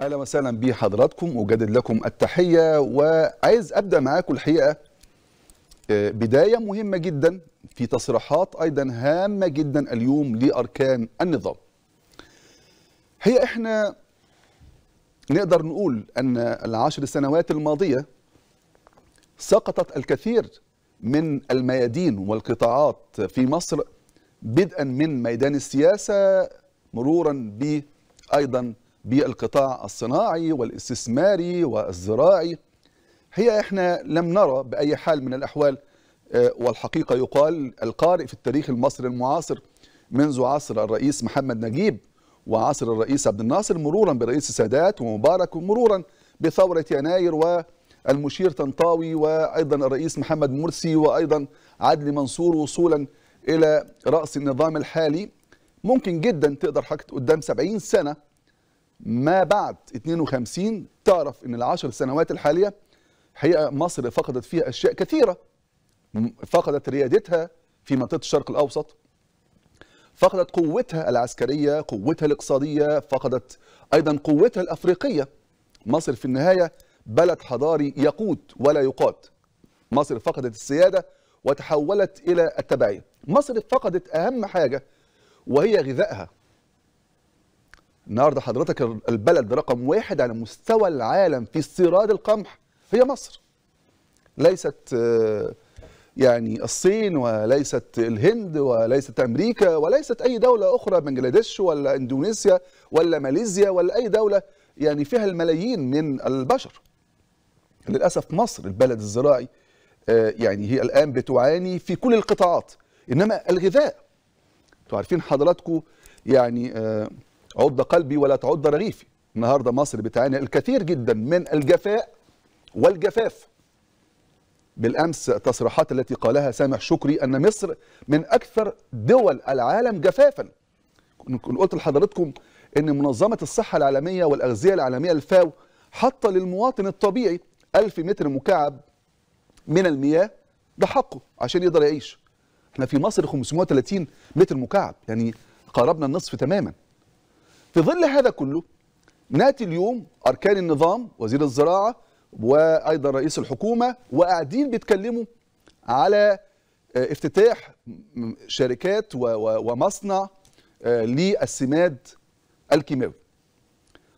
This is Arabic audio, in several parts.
اهلا وسهلا بحضراتكم اجدد لكم التحيه وعايز ابدا معاكم الحقيقه آه، بدايه مهمه جدا في تصريحات ايضا هامه جدا اليوم لاركان النظام. هي احنا نقدر نقول ان العشر سنوات الماضيه سقطت الكثير من الميادين والقطاعات في مصر بدءا من ميدان السياسه مرورا بايضا بالقطاع الصناعي والاستثماري والزراعي هي احنا لم نرى باي حال من الاحوال آه، والحقيقه يقال القارئ في التاريخ المصري المعاصر منذ عصر الرئيس محمد نجيب وعصر الرئيس عبد الناصر مرورا برئيس السادات ومبارك ومرورا بثوره يناير و المشير طنطاوي وايضا الرئيس محمد مرسي وايضا عدلي منصور وصولا الى راس النظام الحالي ممكن جدا تقدر حضرتك قدام 70 سنه ما بعد 52 تعرف ان العشر سنوات الحاليه حقيقه مصر فقدت فيها اشياء كثيره فقدت ريادتها طيب في منطقه الشرق الاوسط فقدت قوتها العسكريه قوتها الاقتصاديه فقدت ايضا قوتها الافريقيه مصر في النهايه بلد حضاري يقود ولا يقاد مصر فقدت السياده وتحولت الى التبعيه مصر فقدت اهم حاجه وهي غذائها النهارده حضرتك البلد رقم واحد على مستوى العالم في استيراد القمح هي مصر ليست آه، يعني الصين وليست الهند وليست امريكا وليست اي دوله اخرى بنجلاديش ولا اندونيسيا ولا ماليزيا ولا اي دوله يعني فيها الملايين من البشر للاسف مصر البلد الزراعي آه، يعني هي الان بتعاني في كل القطاعات انما الغذاء انتوا عارفين حضراتكم يعني آه، عد قلبي ولا تعد رغيفي النهارده مصر بتعاني الكثير جدا من الجفاء والجفاف بالامس تصريحات التي قالها سامح شكري ان مصر من اكثر دول العالم جفافا قلت لحضراتكم ان منظمه الصحه العالميه والاغذيه العالميه الفاو حط للمواطن الطبيعي 1000 متر مكعب من المياه ده حقه عشان يقدر يعيش احنا في مصر 530 متر مكعب يعني قربنا النصف تماما في ظل هذا كله ناتي اليوم أركان النظام وزير الزراعة وأيضا رئيس الحكومة وقاعدين بيتكلموا على آه، افتتاح شركات ومصنع آه، للسماد الكيماوي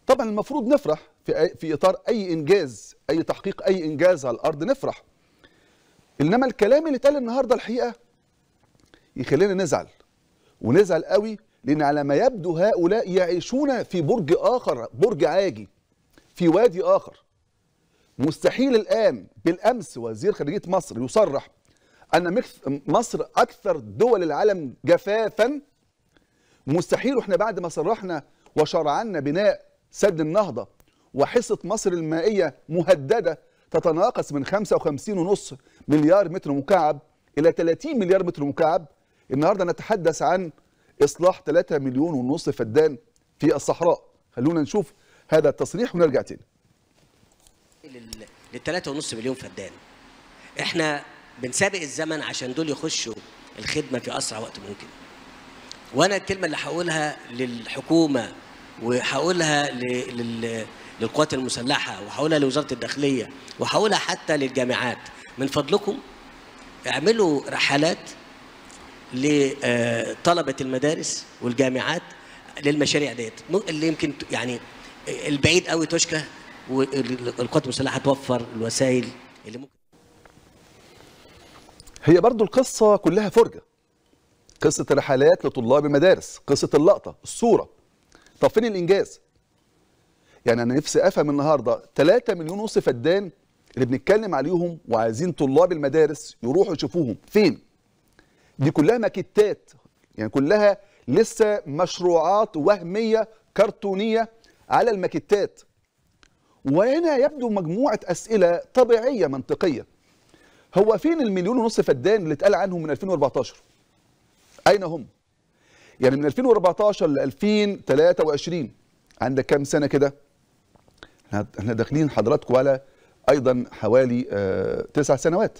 طبعا المفروض نفرح في في اطار اي انجاز اي تحقيق اي انجاز على الارض نفرح انما الكلام اللي اتقال النهارده الحقيقه يخلينا نزعل ونزعل قوي لأن على ما يبدو هؤلاء يعيشون في برج آخر برج عاجي في وادي آخر مستحيل الآن بالأمس وزير خارجية مصر يصرح أن مصر أكثر دول العالم جفافا مستحيل وإحنا بعد ما صرحنا وشرعنا بناء سد النهضة وحصة مصر المائية مهددة تتناقص من 55.5 مليار متر مكعب إلى 30 مليار متر مكعب النهاردة نتحدث عن اصلاح 3 مليون ونص فدان في الصحراء خلونا نشوف هذا التصريح ونرجع تاني لل 3.5 مليون فدان احنا بنسابق الزمن عشان دول يخشوا الخدمه في اسرع وقت ممكن وانا الكلمه اللي هقولها للحكومه وهقولها للقوات المسلحه وهقولها لوزاره الداخليه وهقولها حتى للجامعات من فضلكم اعملوا رحلات لطلبه المدارس والجامعات للمشاريع ديت اللي يمكن يعني البعيد قوي توشكا والقوات المسلحه توفر الوسائل اللي ممكن هي برضو القصه كلها فرجه قصه الرحلات لطلاب المدارس قصه اللقطه الصوره طب فين الانجاز يعني انا نفسي افهم النهارده 3 مليون ونص فدان اللي بنتكلم عليهم وعايزين طلاب المدارس يروحوا يشوفوهم فين دي كلها ماكيتات يعني كلها لسه مشروعات وهميه كرتونيه على الماكيتات وهنا يبدو مجموعه اسئله طبيعيه منطقيه هو فين المليون ونص فدان اللي اتقال عنهم من 2014 اين هم يعني من 2014 ل 2023 عندك كام سنه كده احنا داخلين حضراتكم على ايضا حوالي آه، تسع سنوات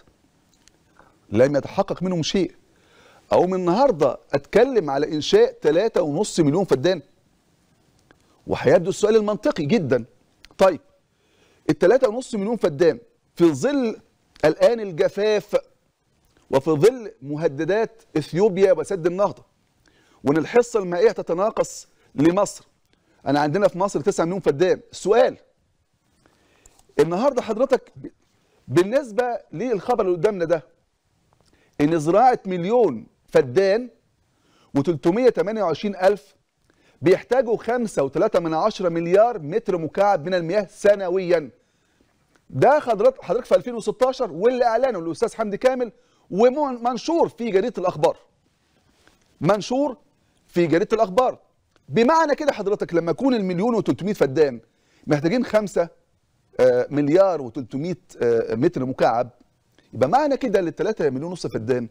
لم يتحقق منهم شيء او من النهارده اتكلم على انشاء 3.5 مليون فدان وهيبدو السؤال المنطقي جدا طيب ال 3.5 مليون فدان في ظل الان الجفاف وفي ظل مهددات اثيوبيا وسد النهضه وان الحصه المائيه تتناقص لمصر انا عندنا في مصر 9 مليون فدان السؤال النهارده حضرتك بالنسبه للخبر اللي قدامنا ده ان زراعه مليون فدان و328 ألف بيحتاجوا 5.3 مليار متر مكعب من المياه سنويا ده حضرتك حضرتك في 2016 واللي اعلنه الاستاذ حمدي كامل ومنشور في جريده الاخبار منشور في جريده الاخبار بمعنى كده حضرتك لما يكون المليون و300 فدان محتاجين 5 آه، مليار و300 آه، متر مكعب يبقى معنى كده ال 3 مليون ونص فدان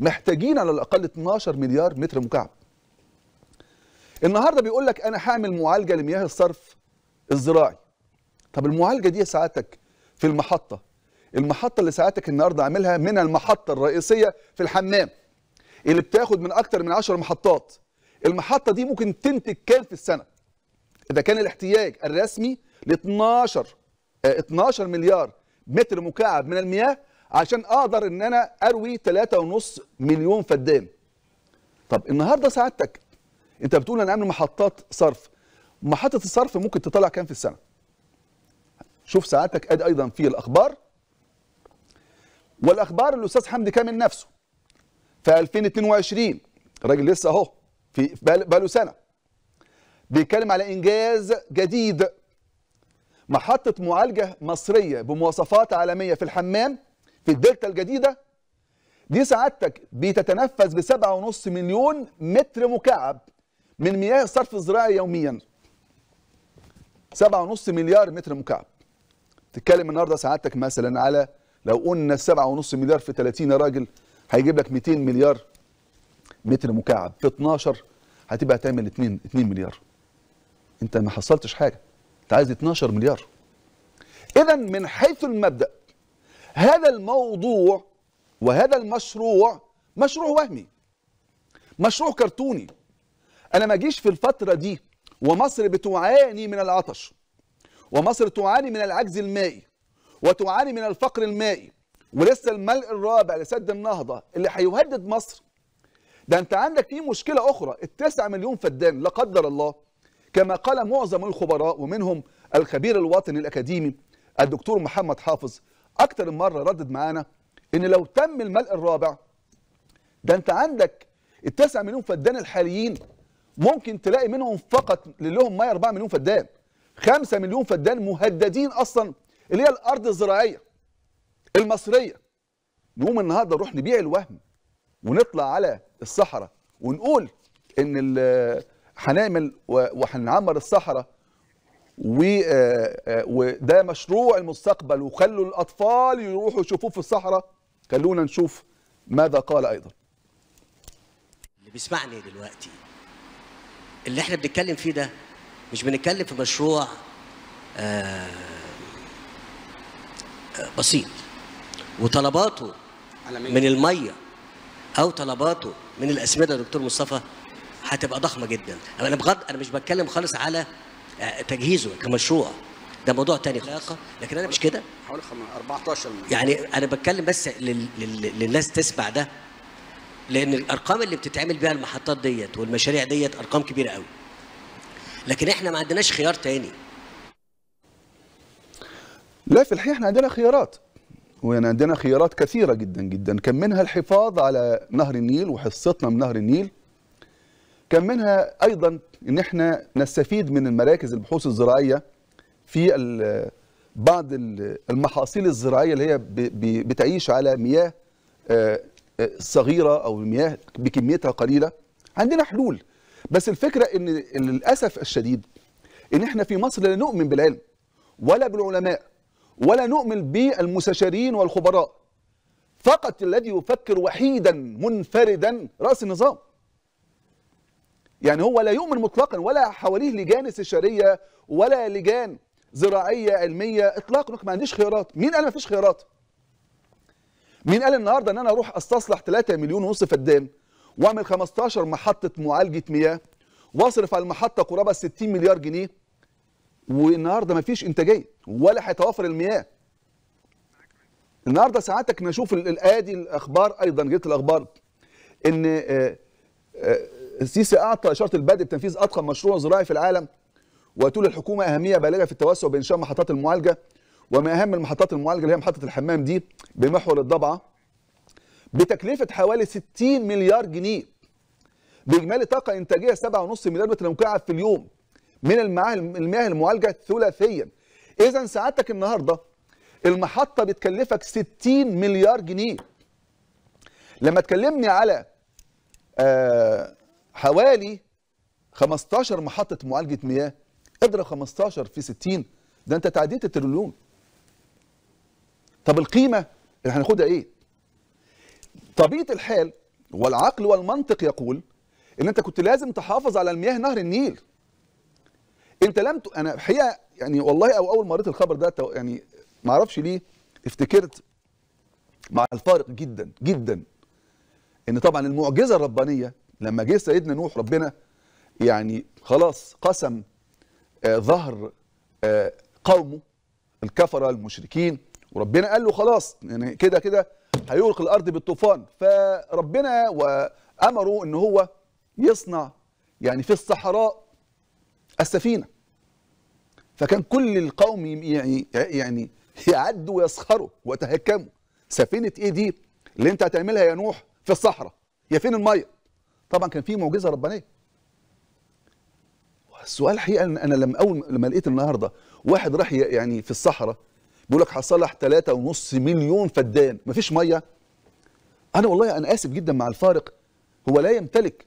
محتاجين على الاقل 12 مليار متر مكعب النهارده بيقول لك انا هعمل معالجه لمياه الصرف الزراعي طب المعالجه دي ساعتك في المحطه المحطه اللي ساعتك النهارده عاملها من المحطه الرئيسيه في الحمام اللي بتاخد من اكتر من 10 محطات المحطه دي ممكن تنتج كام في السنه اذا كان الاحتياج الرسمي ل 12 12 آه، مليار متر مكعب من المياه عشان اقدر ان انا اروي 3.5 مليون فدان طب النهارده سعادتك انت بتقول انا عامل محطات صرف محطه الصرف ممكن تطلع كام في السنه شوف سعادتك ادي ايضا في الاخبار والاخبار الاستاذ حمدي كامل نفسه في 2022 الراجل لسه اهو في بقاله سنه بيتكلم على انجاز جديد محطه معالجه مصريه بمواصفات عالميه في الحمام في الدلتا الجديده دي سعادتك بتتنفس ب 7.5 مليون متر مكعب من مياه الصرف الزراعي يوميا 7.5 مليار متر مكعب تتكلم النهارده سعادتك مثلا على لو قلنا 7.5 مليار في 30 يا راجل هيجيب لك 200 مليار متر مكعب في 12 هتبقى تعمل 2 2 مليار انت ما حصلتش حاجه انت عايز 12 مليار اذا من حيث المبدا هذا الموضوع وهذا المشروع مشروع وهمي مشروع كرتوني انا ما اجيش في الفتره دي ومصر بتعاني من العطش ومصر تعاني من العجز المائي وتعاني من الفقر المائي ولسه الملء الرابع لسد النهضه اللي هيهدد مصر ده انت عندك في مشكله اخرى التسعة مليون فدان لا قدر الله كما قال معظم الخبراء ومنهم الخبير الوطني الاكاديمي الدكتور محمد حافظ اكتر من مره ردد معانا ان لو تم الملء الرابع ده انت عندك التسع مليون فدان الحاليين ممكن تلاقي منهم فقط لهم ميه 4 مليون فدان 5 مليون فدان مهددين اصلا اللي هي الارض الزراعيه المصريه نقوم النهارده نروح نبيع الوهم ونطلع على الصحراء ونقول ان هنعمل وهنعمر الصحراء آه، آه، وده مشروع المستقبل وخلوا الاطفال يروحوا يشوفوه في الصحراء خلونا نشوف ماذا قال ايضا اللي بيسمعني دلوقتي اللي احنا بنتكلم فيه ده مش بنتكلم في مشروع آه, آه، بسيط وطلباته من الميه او طلباته من الاسمده دكتور مصطفى هتبقى ضخمه جدا انا بغض انا مش بتكلم خالص على آه، تجهيزه كمشروع ده موضوع تاني خالص لكن انا مش كده حوالي 14 يعني انا بتكلم بس للناس تسمع ده لان الارقام اللي بتتعمل بيها المحطات ديت والمشاريع ديت ارقام كبيره قوي لكن احنا ما عندناش خيار تاني لا في الحقيقه احنا عندنا خيارات وعندنا خيارات كثيره جدا جدا كان منها الحفاظ على نهر النيل وحصتنا من نهر النيل كان منها ايضا ان احنا نستفيد من المراكز البحوث الزراعيه في بعض المحاصيل الزراعيه اللي هي بتعيش على مياه آه، آه، صغيره او مياه بكميتها قليله عندنا حلول بس الفكره ان للاسف الشديد ان احنا في مصر لا نؤمن بالعلم ولا بالعلماء ولا نؤمن بالمستشارين والخبراء فقط الذي يفكر وحيدا منفردا راس النظام يعني هو لا يؤمن مطلقا ولا حواليه لجان استشاريه ولا لجان زراعيه علميه اطلاقا ما عنديش خيارات مين قال ما فيش خيارات مين قال النهارده ان انا اروح استصلح 3 مليون ونص فدان واعمل 15 محطه معالجه مياه واصرف على المحطه قرابه 60 مليار جنيه والنهارده ما فيش انتاجيه ولا هيتوفر المياه النهارده ساعاتك نشوف الادي الاخبار ايضا جريده الاخبار ان آه، آه، السيسي اعطى اشاره البدء بتنفيذ اضخم مشروع زراعي في العالم وتولي الحكومه اهميه بالغه في التوسع بانشاء محطات المعالجه ومن اهم المحطات المعالجه اللي هي محطه الحمام دي بمحور الضبعه بتكلفه حوالي 60 مليار جنيه باجمالي طاقه انتاجيه 7.5 مليار متر مكعب في اليوم من المياه المعالجه ثلاثيا اذا سعادتك النهارده المحطه بتكلفك 60 مليار جنيه لما تكلمني على آه حوالي 15 محطة معالجة مياه اضرب 15 في 60 ده انت تعديت التريليون طب القيمة اللي هناخدها ايه طبيعة الحال والعقل والمنطق يقول ان انت كنت لازم تحافظ على المياه نهر النيل انت لم ت... انا الحقيقه يعني والله او اول ما قريت الخبر ده يعني ما اعرفش ليه افتكرت مع الفارق جدا جدا ان طبعا المعجزه الربانيه لما جه سيدنا نوح ربنا يعني خلاص قسم آه، ظهر آه، قومه الكفره المشركين وربنا قال له خلاص يعني كده كده هيغرق الارض بالطوفان فربنا وامره ان هو يصنع يعني في الصحراء السفينه فكان كل القوم يعني يعني يعدوا ويسخروا ويتهكموا سفينه ايه دي اللي انت هتعملها يا نوح في الصحراء يا فين الميه طبعا كان في معجزه ربانيه السؤال الحقيقه انا لما اول لما لقيت النهارده واحد راح يعني في الصحراء بيقول لك هصلح 3.5 مليون فدان مفيش ميه انا والله انا اسف جدا مع الفارق هو لا يمتلك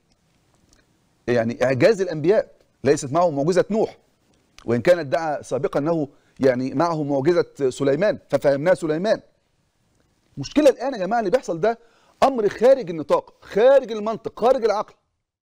يعني اعجاز الانبياء ليست معه معجزه نوح وان كان ادعى سابقا انه يعني معه معجزه سليمان ففهمناه سليمان المشكله الان يا جماعه اللي بيحصل ده امر خارج النطاق خارج المنطق خارج العقل